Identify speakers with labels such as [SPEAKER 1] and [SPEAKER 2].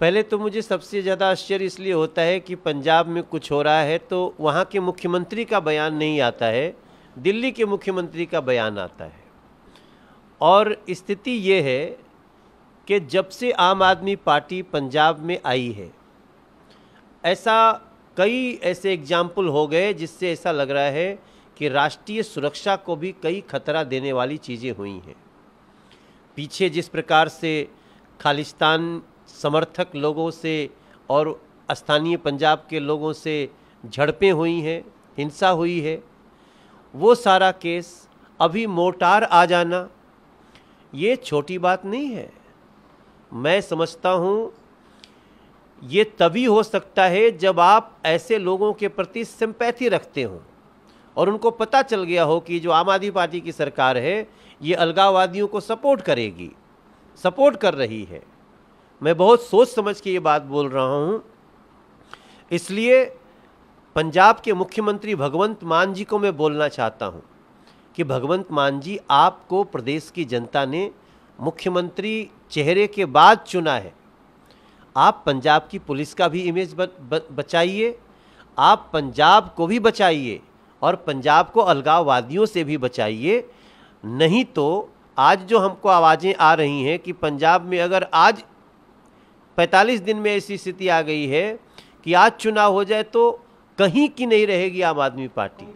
[SPEAKER 1] पहले तो मुझे सबसे ज़्यादा आश्चर्य इसलिए होता है कि पंजाब में कुछ हो रहा है तो वहाँ के मुख्यमंत्री का बयान नहीं आता है दिल्ली के मुख्यमंत्री का बयान आता है और स्थिति ये है कि जब से आम आदमी पार्टी पंजाब में आई है ऐसा कई ऐसे एग्जाम्पल हो गए जिससे ऐसा लग रहा है कि राष्ट्रीय सुरक्षा को भी कई खतरा देने वाली चीज़ें हुई हैं पीछे जिस प्रकार से खालिस्तान समर्थक लोगों से और स्थानीय पंजाब के लोगों से झड़पें हुई हैं हिंसा हुई है वो सारा केस अभी मोटार आ जाना ये छोटी बात नहीं है मैं समझता हूँ ये तभी हो सकता है जब आप ऐसे लोगों के प्रति सिंपैथी रखते हों और उनको पता चल गया हो कि जो आम आदमी पार्टी की सरकार है ये अलगाववादियों को सपोर्ट करेगी सपोर्ट कर रही है मैं बहुत सोच समझ के ये बात बोल रहा हूँ इसलिए पंजाब के मुख्यमंत्री भगवंत मान जी को मैं बोलना चाहता हूँ कि भगवंत मान जी आपको प्रदेश की जनता ने मुख्यमंत्री चेहरे के बाद चुना है आप पंजाब की पुलिस का भी इमेज बचाइए आप पंजाब को भी बचाइए और पंजाब को अलगाववादियों से भी बचाइए नहीं तो आज जो हमको आवाज़ें आ रही हैं कि पंजाब में अगर आज 45 दिन में ऐसी स्थिति आ गई है कि आज चुनाव हो जाए तो कहीं की नहीं रहेगी आम आदमी पार्टी